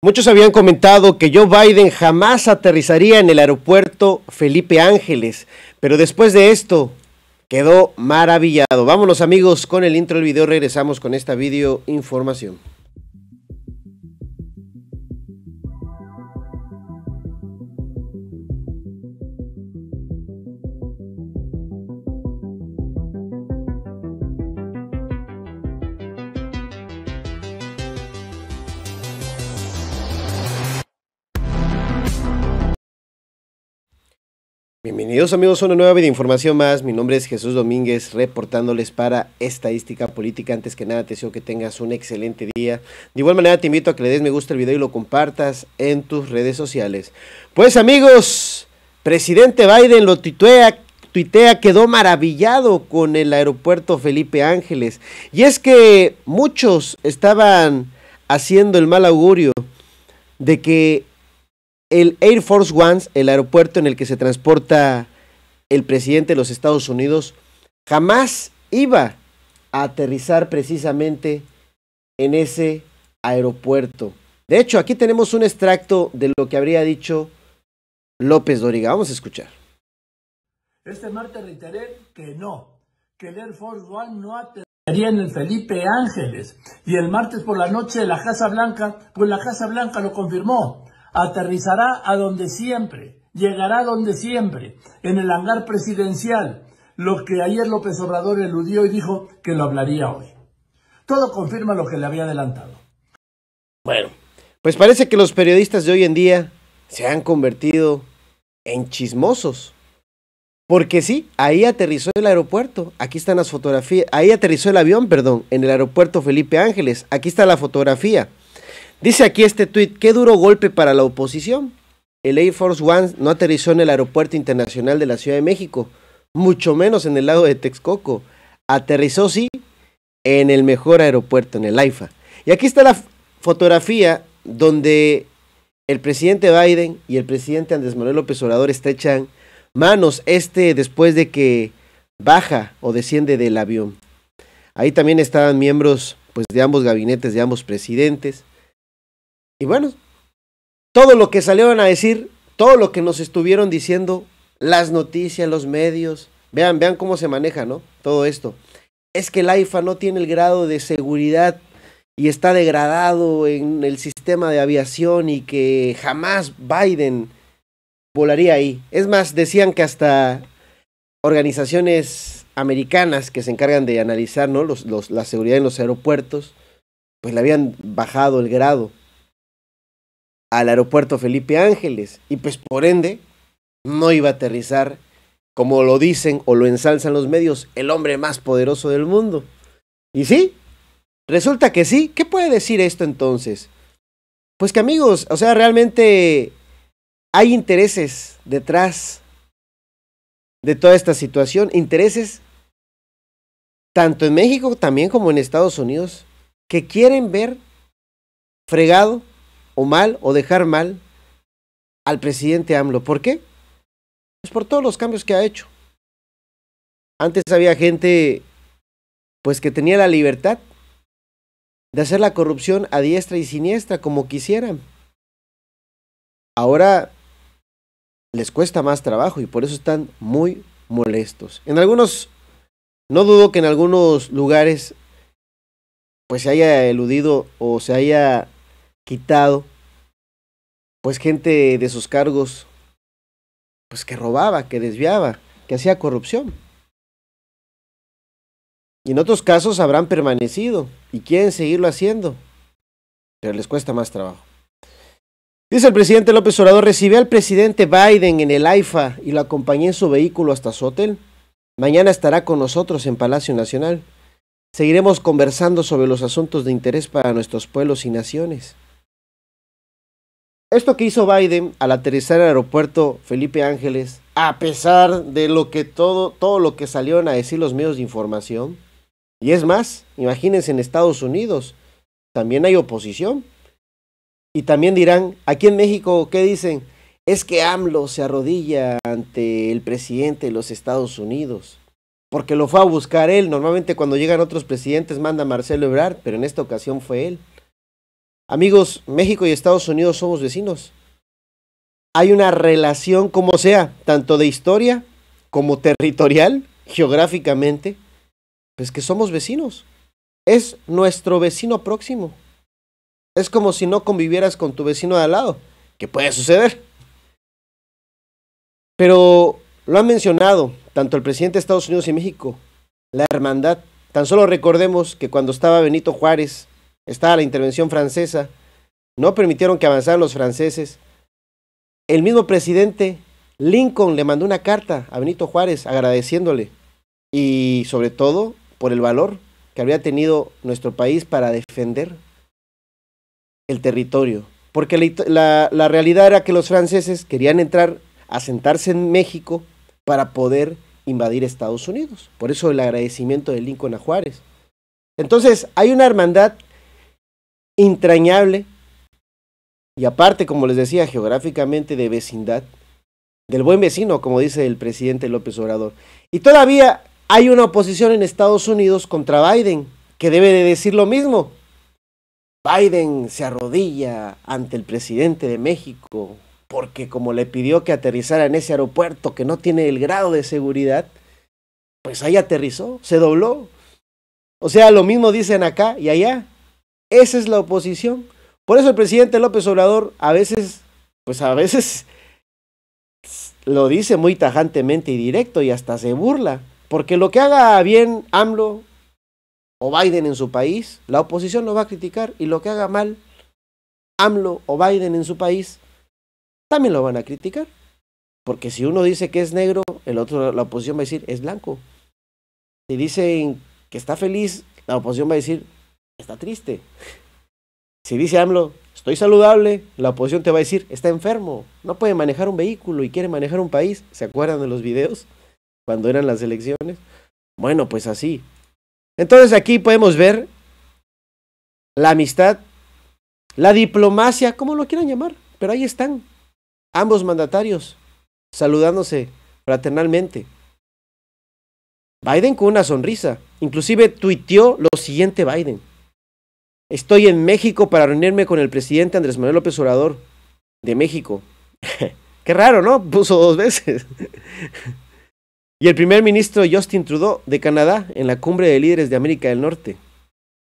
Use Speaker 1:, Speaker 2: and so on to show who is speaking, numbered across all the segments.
Speaker 1: Muchos habían comentado que Joe Biden jamás aterrizaría en el aeropuerto Felipe Ángeles, pero después de esto quedó maravillado. Vámonos amigos con el intro del video, regresamos con esta video información. Bienvenidos amigos a una nueva video información más. Mi nombre es Jesús Domínguez reportándoles para Estadística Política. Antes que nada te deseo que tengas un excelente día. De igual manera te invito a que le des me gusta el video y lo compartas en tus redes sociales. Pues amigos, presidente Biden lo tuitea quedó maravillado con el aeropuerto Felipe Ángeles. Y es que muchos estaban haciendo el mal augurio de que el Air Force One, el aeropuerto en el que se transporta el presidente de los Estados Unidos, jamás iba a aterrizar precisamente en ese aeropuerto. De hecho, aquí tenemos un extracto de lo que habría dicho López Doriga. Vamos a escuchar. Este martes reiteré que no, que el Air Force One no aterrizaría en el Felipe Ángeles. Y el martes por la noche la Casa Blanca, pues la Casa Blanca lo confirmó aterrizará a donde siempre, llegará a donde siempre, en el hangar presidencial, lo que ayer López Obrador eludió y dijo que lo hablaría hoy. Todo confirma lo que le había adelantado. Bueno, pues parece que los periodistas de hoy en día se han convertido en chismosos. Porque sí, ahí aterrizó el aeropuerto. Aquí están las fotografías. Ahí aterrizó el avión, perdón, en el aeropuerto Felipe Ángeles. Aquí está la fotografía. Dice aquí este tuit, qué duro golpe para la oposición. El Air Force One no aterrizó en el Aeropuerto Internacional de la Ciudad de México, mucho menos en el lado de Texcoco. Aterrizó sí en el mejor aeropuerto, en el AIFA. Y aquí está la fotografía donde el presidente Biden y el presidente Andrés Manuel López Obrador estrechan manos, este después de que baja o desciende del avión. Ahí también estaban miembros pues, de ambos gabinetes, de ambos presidentes. Y bueno, todo lo que salieron a decir, todo lo que nos estuvieron diciendo, las noticias, los medios, vean, vean cómo se maneja, ¿no? Todo esto. Es que el AIFA no tiene el grado de seguridad y está degradado en el sistema de aviación y que jamás Biden volaría ahí. Es más, decían que hasta organizaciones americanas que se encargan de analizar la seguridad en los aeropuertos, pues le habían bajado el grado al aeropuerto Felipe Ángeles y pues por ende no iba a aterrizar como lo dicen o lo ensalzan los medios, el hombre más poderoso del mundo. ¿Y sí? Resulta que sí. ¿Qué puede decir esto entonces? Pues que amigos, o sea, realmente hay intereses detrás de toda esta situación, intereses tanto en México también como en Estados Unidos, que quieren ver fregado o mal o dejar mal al presidente AMLO. ¿Por qué? Pues por todos los cambios que ha hecho. Antes había gente pues que tenía la libertad de hacer la corrupción a diestra y siniestra como quisieran. Ahora les cuesta más trabajo y por eso están muy molestos. En algunos, no dudo que en algunos lugares pues se haya eludido o se haya quitado pues gente de sus cargos pues que robaba, que desviaba, que hacía corrupción. Y en otros casos habrán permanecido y quieren seguirlo haciendo, pero les cuesta más trabajo. Dice el presidente López Obrador, recibe al presidente Biden en el AIFA y lo acompañé en su vehículo hasta su hotel. Mañana estará con nosotros en Palacio Nacional. Seguiremos conversando sobre los asuntos de interés para nuestros pueblos y naciones. Esto que hizo Biden al aterrizar el aeropuerto Felipe Ángeles, a pesar de lo que todo, todo lo que salieron a decir los medios de información, y es más, imagínense en Estados Unidos, también hay oposición. Y también dirán, aquí en México, ¿qué dicen? Es que AMLO se arrodilla ante el presidente de los Estados Unidos, porque lo fue a buscar él. Normalmente cuando llegan otros presidentes manda Marcelo Ebrard, pero en esta ocasión fue él. Amigos, México y Estados Unidos somos vecinos. Hay una relación como sea, tanto de historia como territorial, geográficamente, pues que somos vecinos. Es nuestro vecino próximo. Es como si no convivieras con tu vecino de al lado, que puede suceder. Pero lo han mencionado tanto el presidente de Estados Unidos y México, la hermandad. Tan solo recordemos que cuando estaba Benito Juárez estaba la intervención francesa, no permitieron que avanzaran los franceses. El mismo presidente Lincoln le mandó una carta a Benito Juárez agradeciéndole y sobre todo por el valor que habría tenido nuestro país para defender el territorio. Porque la, realidad era que los franceses querían entrar, a asentarse en México para poder invadir Estados Unidos. Por eso el agradecimiento de Lincoln a Juárez. Entonces, hay una hermandad entrañable y aparte, como les decía, geográficamente de vecindad, del buen vecino, como dice el presidente López Obrador. Y todavía hay una oposición en Estados Unidos contra Biden, que debe de decir lo mismo. Biden se arrodilla ante el presidente de México porque como le pidió que aterrizara en ese aeropuerto que no tiene el grado de seguridad, pues ahí aterrizó, se dobló. O sea, lo mismo dicen acá y allá. Esa es la oposición. Por eso el presidente López Obrador a veces, pues a veces lo dice muy tajantemente y directo y hasta se burla. Porque lo que haga bien AMLO o Biden en su país, la oposición lo va a criticar y lo que haga mal AMLO o Biden en su país, también lo van a criticar. Porque si uno dice que es negro, el otro, la oposición va a decir es blanco. Si dicen que está feliz, la oposición va a decir está triste. Si dice AMLO, estoy saludable, la oposición te va a decir, está enfermo, no puede manejar un vehículo y quiere manejar un país. ¿Se acuerdan de los videos? Cuando eran las elecciones. Bueno, pues así. Entonces aquí podemos ver la amistad, la diplomacia, como lo quieran llamar, pero ahí están, ambos mandatarios, saludándose fraternalmente. Biden con una sonrisa, inclusive tuiteó lo siguiente Biden. Estoy en México para reunirme con el presidente Andrés Manuel López Obrador de México. Qué raro, ¿no? Puso dos veces. y el primer ministro Justin Trudeau de Canadá en la cumbre de líderes de América del Norte.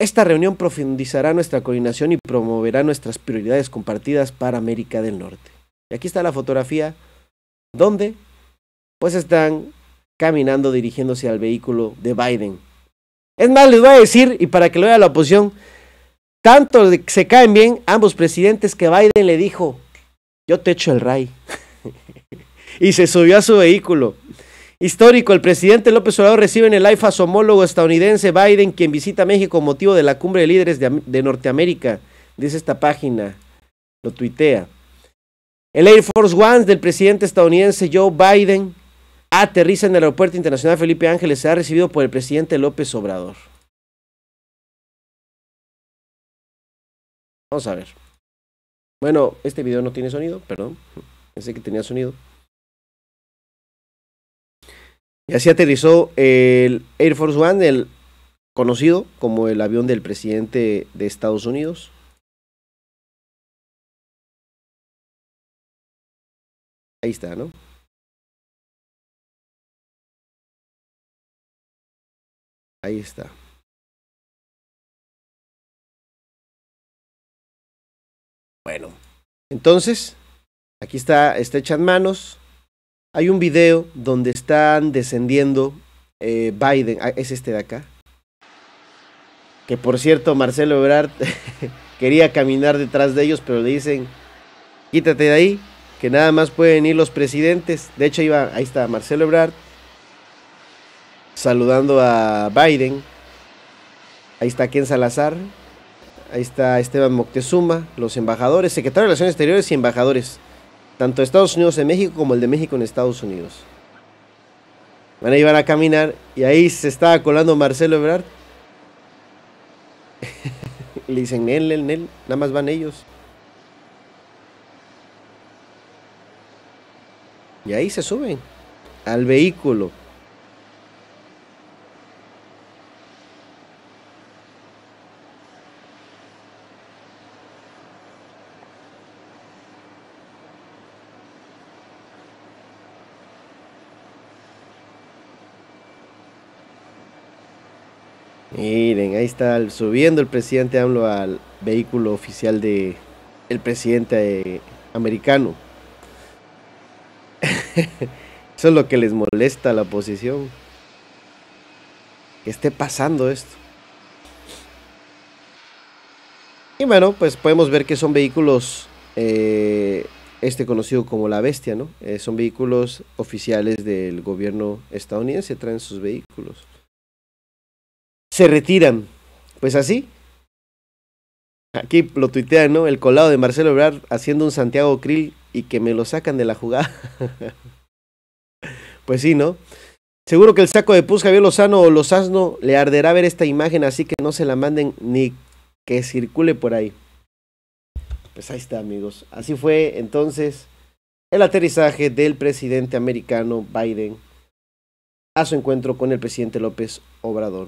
Speaker 1: Esta reunión profundizará nuestra coordinación y promoverá nuestras prioridades compartidas para América del Norte. Y aquí está la fotografía donde pues están caminando dirigiéndose al vehículo de Biden. Es más, les voy a decir, y para que lo vea la oposición, tanto se caen bien ambos presidentes que Biden le dijo, yo te echo el ray. y se subió a su vehículo. Histórico, el presidente López Obrador recibe en el AIFA su homólogo estadounidense Biden, quien visita México con motivo de la cumbre de líderes de, Norteamérica, dice esta página, lo tuitea. El Air Force One del presidente estadounidense Joe Biden aterriza en el Aeropuerto Internacional Felipe Ángeles, ha recibido por el presidente López Obrador. Vamos a ver. Bueno, este video no tiene sonido, perdón. Pensé que tenía sonido. Y así aterrizó el Air Force One, el conocido como el avión del presidente de Estados Unidos. Ahí está, ¿no? Ahí está. Bueno, entonces, aquí está, está manos. Hay un video donde están descendiendo eh, Biden, ah, es este de acá. Que por cierto, Marcelo Ebrard quería caminar detrás de ellos, pero le dicen, quítate de ahí, que nada más pueden ir los presidentes. De hecho, iba, ahí está Marcelo Ebrard saludando a Biden. Ahí está Ken Salazar, Ahí está Esteban Moctezuma, los embajadores, secretario de Relaciones Exteriores y embajadores, tanto de Estados Unidos en México como el de México en Estados Unidos. Van a llevar a caminar y ahí se está colando Marcelo Ebrard. Le dicen, Nel, Nel, Nel, nada más van ellos. Y ahí se suben al vehículo. Miren, ahí está subiendo el presidente AMLO al vehículo oficial de presidente eh, americano. Eso es lo que les molesta a la oposición. Que esté pasando esto. Y bueno, pues podemos ver que son vehículos, eh, este conocido como la bestia, ¿no? Eh, son vehículos oficiales del gobierno estadounidense, traen sus vehículos se retiran. Pues así. Aquí lo tuitean, ¿no? El colado de Marcelo Ebrard haciendo un Santiago Krill y que me lo sacan de la jugada. pues sí, ¿no? Seguro que el saco de Puz Javier Lozano o Lozano le arderá ver esta imagen, así que no se la manden ni que circule por ahí. Pues ahí está, amigos. Así fue entonces el aterrizaje del presidente americano Biden a su encuentro con el presidente López Obrador.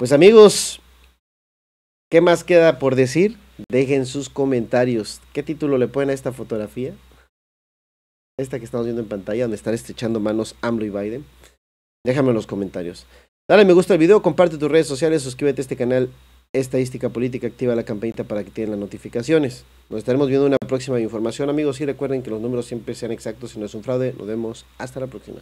Speaker 1: Pues amigos, ¿qué más queda por decir? Dejen sus comentarios. ¿Qué título le ponen a esta fotografía? Esta que estamos viendo en pantalla, donde están estrechando manos AMLO y Biden. Déjame en los comentarios. Dale me gusta al video, comparte tus redes sociales, suscríbete a este canal Estadística Política, activa la campanita para que tienen las notificaciones. Nos estaremos viendo una próxima información, amigos, y recuerden que los números siempre sean exactos y no es un fraude. Nos vemos hasta la próxima.